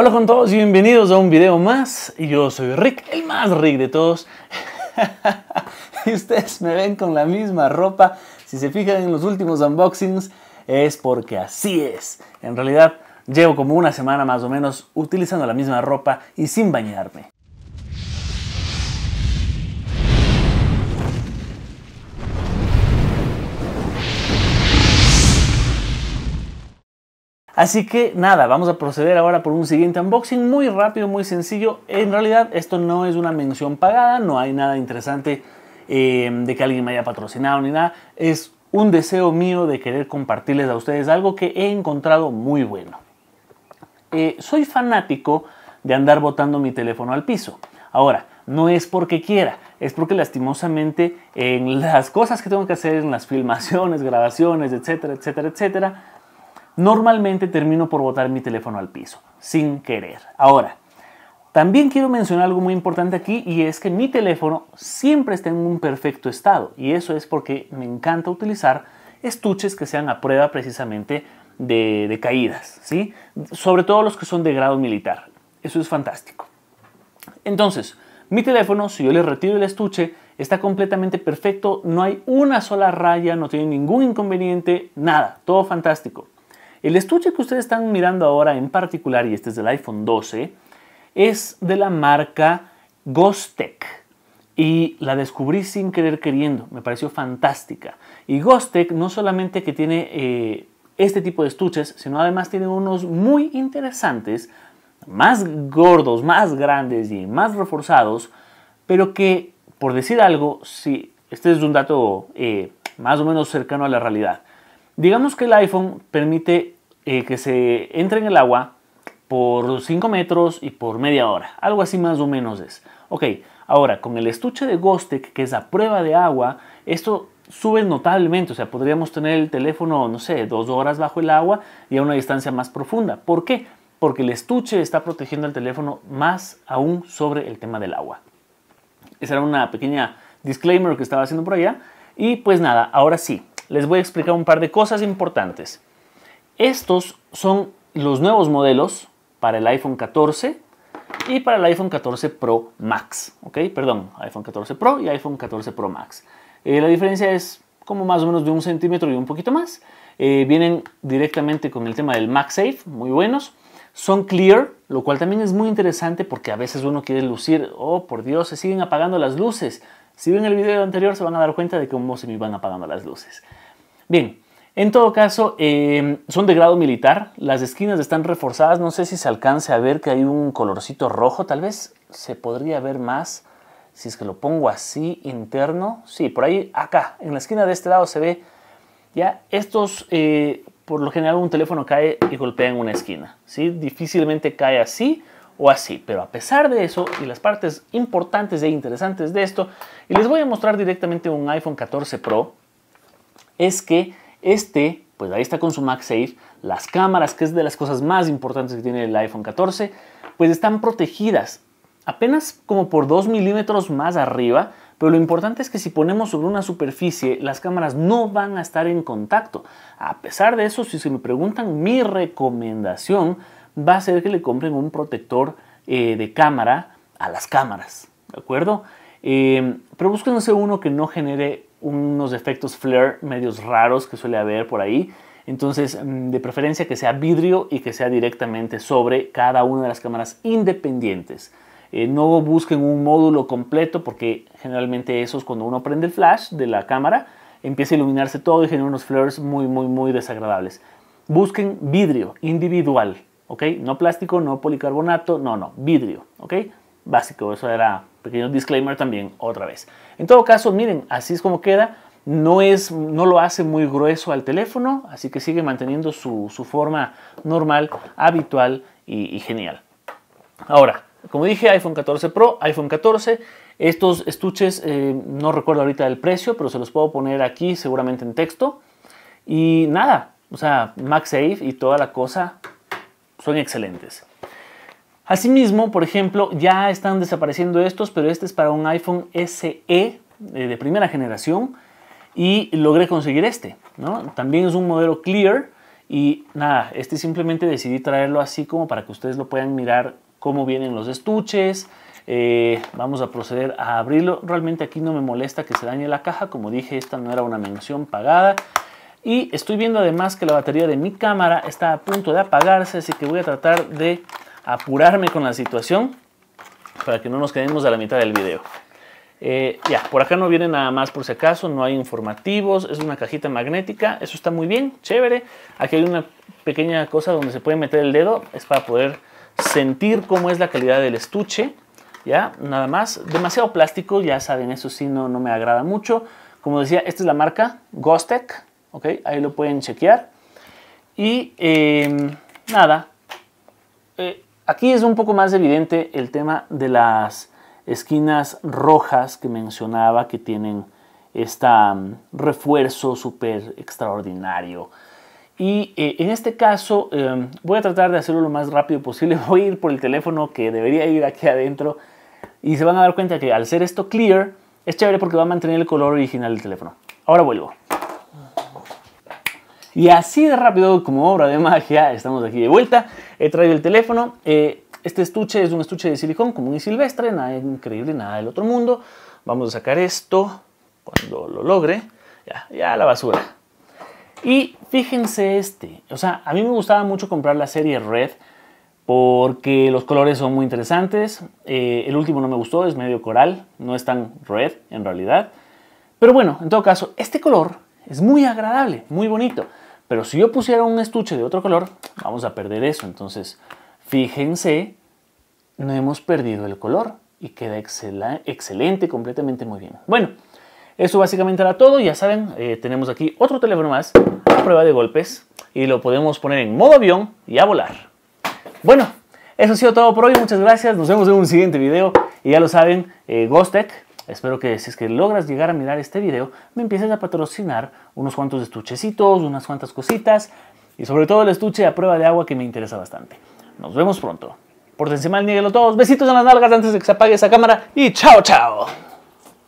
Hola con todos y bienvenidos a un video más. Yo soy Rick, el más Rick de todos. y ustedes me ven con la misma ropa. Si se fijan en los últimos unboxings, es porque así es. En realidad, llevo como una semana más o menos utilizando la misma ropa y sin bañarme. Así que nada, vamos a proceder ahora por un siguiente unboxing muy rápido, muy sencillo. En realidad esto no es una mención pagada, no hay nada interesante eh, de que alguien me haya patrocinado ni nada. Es un deseo mío de querer compartirles a ustedes algo que he encontrado muy bueno. Eh, soy fanático de andar botando mi teléfono al piso. Ahora, no es porque quiera, es porque lastimosamente en las cosas que tengo que hacer, en las filmaciones, grabaciones, etcétera, etcétera, etcétera, normalmente termino por botar mi teléfono al piso, sin querer. Ahora, también quiero mencionar algo muy importante aquí y es que mi teléfono siempre está en un perfecto estado y eso es porque me encanta utilizar estuches que sean a prueba precisamente de, caídas, ¿sí? sobre todo los que son de grado militar. Eso es fantástico. Entonces, mi teléfono, si yo le retiro el estuche, está completamente perfecto, no hay una sola raya, no tiene ningún inconveniente, nada, todo fantástico. El estuche que ustedes están mirando ahora en particular, y este es del iPhone 12, es de la marca Gostec. Y la descubrí sin querer queriendo, me pareció fantástica. Y Gostec no solamente que tiene eh, este tipo de estuches, sino además tiene unos muy interesantes, más gordos, más grandes y más reforzados, pero que, por decir algo, si este es un dato eh, más o menos cercano a la realidad, Digamos que el iPhone permite eh, que se entre en el agua por 5 metros y por media hora. Algo así más o menos es. Ok, ahora con el estuche de Gostek, que es a prueba de agua, esto sube notablemente. O sea, podríamos tener el teléfono, no sé, dos horas bajo el agua y a una distancia más profunda. ¿Por qué? Porque el estuche está protegiendo al teléfono más aún sobre el tema del agua. Esa era una pequeña disclaimer que estaba haciendo por allá. Y pues nada, ahora sí, les voy a explicar un par de cosas importantes. Estos son los nuevos modelos para el iPhone 14 y para el iPhone 14 Pro Max. ¿Ok? Perdón, iPhone 14 Pro y iPhone 14 Pro Max. Eh, la diferencia es como más o menos de un centímetro y un poquito más. Eh, vienen directamente con el tema del MagSafe, muy buenos. Son clear, lo cual también es muy interesante porque a veces uno quiere lucir, oh por Dios, se siguen apagando las luces. Si ven el video anterior se van a dar cuenta de cómo se me van apagando las luces. Bien, en todo caso, em, son de grado militar, las esquinas están reforzadas, no sé si se alcance a ver que hay un colorcito rojo, tal vez se podría ver más si es que lo pongo así interno. Sí, por ahí acá, en la esquina de este lado se ve ya estos, eh, por lo general un teléfono cae y golpea en una esquina, ¿sí? difícilmente cae así o así. Pero a pesar de eso y las partes importantes e interesantes de esto, y les voy a mostrar directamente un iPhone 14 Pro, es que este, pues ahí está con su MagSafe, las cámaras, que es de las cosas más importantes que tiene el iPhone 14, pues están protegidas apenas como por 2 milímetros más arriba, pero lo importante es que si ponemos sobre una superficie, las cámaras no van a estar en contacto. A pesar de eso, si se me preguntan, mi recomendación va a ser que le compren un protector eh, de cámara a las cámaras, ¿de acuerdo? Eh, pero busquen uno que no genere unos efectos flare medios raros que suele haber por ahí. Entonces, mm, de preferencia que sea vidrio y que sea directamente sobre cada una de las cámaras independientes. Eh, no busquen un módulo completo porque generalmente eso es cuando uno prende el flash de la cámara empieza a iluminarse todo y genera unos flares muy muy muy desagradables. Busquen vidrio individual, ¿ok? No plástico, no policarbonato, no, no, vidrio, ¿ok? Básico, eso era pequeño disclaimer también otra vez. En todo caso, miren, así es como queda. No, es, no lo hace muy grueso al teléfono, así que sigue manteniendo su, forma normal, habitual y, genial. Ahora, como dije, iPhone 14 Pro, iPhone 14. Estos estuches, eh, no recuerdo ahorita el precio, pero se los puedo poner aquí seguramente en texto. Y nada, o sea, MagSafe y toda la cosa son excelentes. Asimismo, por ejemplo, ya están desapareciendo estos, pero este es para un iPhone SE eh, de primera generación y logré conseguir este. También es un modelo clear y nada, este simplemente decidí traerlo así como para que ustedes lo puedan mirar cómo vienen los estuches. Eh, vamos a proceder a abrirlo. Realmente aquí no me molesta que se dañe la caja. Como dije, esta no era una mención pagada. Y estoy viendo además que la batería de mi cámara está a punto de apagarse, así que voy a tratar de apurarme con la situación para que no nos quedemos a la mitad del video. Eh, ya, por acá no viene nada más por si acaso, no hay informativos, es una cajita magnética, eso está muy bien, chévere. Aquí hay una pequeña cosa donde se puede meter el dedo, es para poder sentir cómo es la calidad del estuche, ya, nada más. Demasiado plástico, ya saben, eso sí no, no me agrada mucho. Como decía, esta es la marca Gostec, ok ahí lo pueden chequear y em, nada eh, aquí es un poco más evidente el tema de las esquinas rojas que mencionaba que tienen este refuerzo súper extraordinario y eh, en este caso em, voy a tratar de hacerlo lo más rápido posible voy a ir por el teléfono que debería ir aquí adentro y se van a dar cuenta que al ser esto clear es chévere porque va a mantener el color original del teléfono ahora vuelvo y así de rápido, como obra de magia, estamos aquí de vuelta. He traído el teléfono. Eh, este estuche es un estuche de silicón común y silvestre, nada increíble, nada del otro mundo. Vamos a sacar esto cuando lo logre. Ya, ya la basura. Y fíjense este. O sea, a mí me gustaba mucho comprar la serie Red porque los colores son muy interesantes. Eh, el último no me gustó, es medio coral, no es tan red en realidad. Pero bueno, en todo caso, este color es muy agradable, muy bonito. Pero si yo pusiera un estuche de otro color, vamos a perder eso. Entonces, fíjense, no hemos perdido el color y queda excelente, completamente muy bien. Bueno, eso básicamente era todo. Ya saben, eh, tenemos aquí otro teléfono más a prueba de golpes y lo podemos poner en modo avión y a volar. Bueno, eso ha sido todo por hoy. Muchas gracias. Nos vemos en un siguiente video. Y ya lo saben, eh, Tech. Espero que si es que logras llegar a mirar este video, me empieces a patrocinar unos cuantos estuchecitos, unas cuantas cositas y sobre todo el estuche a prueba de agua que me interesa bastante. Nos vemos pronto. por mal, nieguelo todos. Besitos en las nalgas antes de que se apague esa cámara y chao, chao.